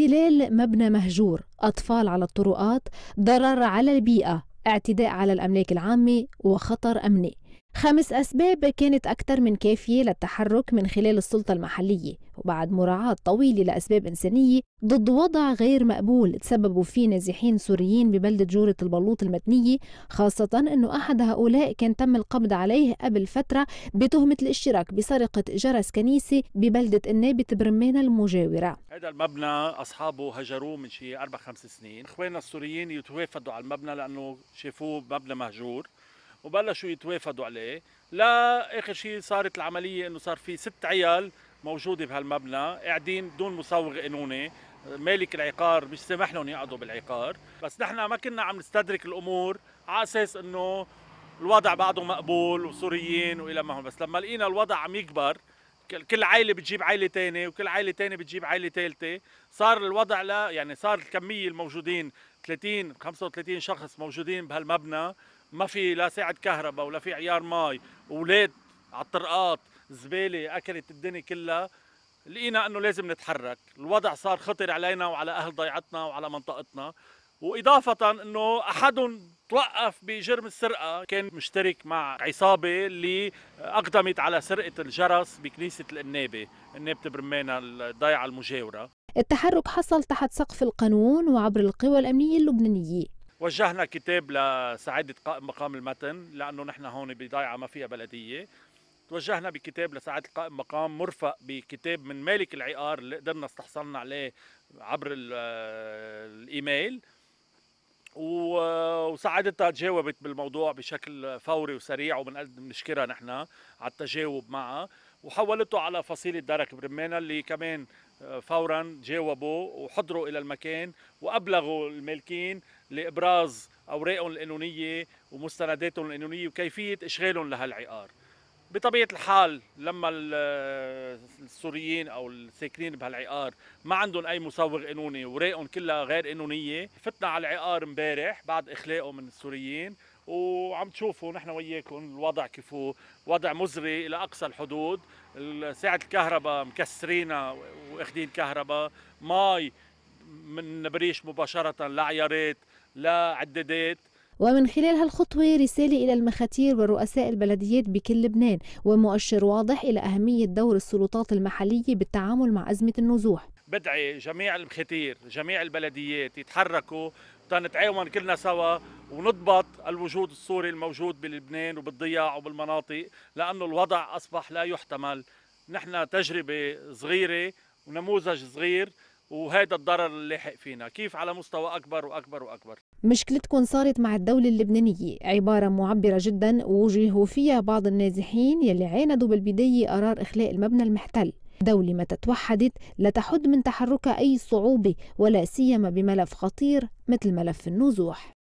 احتلال مبنى مهجور أطفال على الطرقات ضرر على البيئة اعتداء على الأملاك العامة وخطر أمني خمس أسباب كانت أكثر من كافية للتحرك من خلال السلطة المحلية وبعد مراعاة طويلة لأسباب إنسانية ضد وضع غير مقبول تسببوا فيه نازحين سوريين ببلدة جورة البلوط المتنية خاصة أنه أحد هؤلاء كان تم القبض عليه قبل فترة بتهمة الاشتراك بسرقة جرس كنيسة ببلدة النابت برمانة المجاورة هذا المبنى أصحابه هجروه من شي أربع خمس سنين إخواننا السوريين يتوافدوا على المبنى لأنه شافوه مبنى مهجور وبلشوا يتوافدوا عليه لاخر شيء صارت العمليه انه صار في ست عيال موجوده بهالمبنى قاعدين بدون مصوغ قانوني مالك العقار مش سامح لهم يقعدوا بالعقار بس نحن ما كنا عم نستدرك الامور على اساس انه الوضع بعده مقبول وسوريين والى ما هون بس لما لقينا الوضع عم يكبر كل عائله بتجيب عائله ثانيه وكل عائله ثانيه بتجيب عائله ثالثه صار الوضع لا يعني صار الكميه الموجودين 30 35 شخص موجودين بهالمبنى ما في لا ساعة كهرباء ولا في عيار مي اولاد على الطرقات زباله اكلت الدنيا كلها لقينا انه لازم نتحرك الوضع صار خطر علينا وعلى اهل ضيعتنا وعلى منطقتنا واضافه انه احدهم توقف بجرم السرقه كان مشترك مع عصابه اللي اقدمت على سرقه الجرس بكنيسه القنابه قنابه برمانه الضيعه المجاوره التحرك حصل تحت سقف القانون وعبر القوى الامنيه اللبنانيه وجهنا كتاب لسعادة قائم مقام المتن لأنه نحن هون بضيعة ما فيها بلدية توجهنا بكتاب لسعادة قائم مقام مرفق بكتاب من مالك العقار اللي قدرنا استحصلنا عليه عبر الإيميل وسعادتها تجاوبت بالموضوع بشكل فوري وسريع وبنشكرها نحن على التجاوب معها وحولته على فصيلة درك برمانة اللي كمان آه، فورا جاوبوا وحضروا إلى المكان وأبلغوا المالكين لابراز اوراقهم القانونيه ومستنداتهم القانونيه وكيفيه اشغالهم لهالعقار بطبيعه الحال لما السوريين او الساكنين بهالعقار ما عندهم اي مسوغ قانوني وراقهم كلها غير قانونيه فتنا على العقار امبارح بعد اخلاقه من السوريين وعم تشوفوا نحن وياكم الوضع كيف هو وضع مزري الى اقصى الحدود ساعه الكهرباء مكسرينها واخذين كهرباء مي من بريش مباشره لعيارات لا عدادات ومن خلال هالخطوة رسالة إلى المخاتير ورؤساء البلديات بكل لبنان ومؤشر واضح إلى أهمية دور السلطات المحلية بالتعامل مع أزمة النزوح بدعي جميع المخاتير جميع البلديات يتحركوا تنتعاون كلنا سوا ونضبط الوجود السوري الموجود بلبنان وبالضياع وبالمناطق لأنه الوضع أصبح لا يحتمل نحن تجربة صغيرة ونموذج صغير وهذا الضرر اللي لحق فينا كيف على مستوى أكبر وأكبر وأكبر مشكلتكم صارت مع الدولة اللبنانية عبارة معبرة جدا وجهوا فيها بعض النازحين يلي عاندوا بالبداية قرار إخلاء المبنى المحتل دولة متى توحدت لا تحد من تحركها أي صعوبة ولا سيما بملف خطير مثل ملف النزوح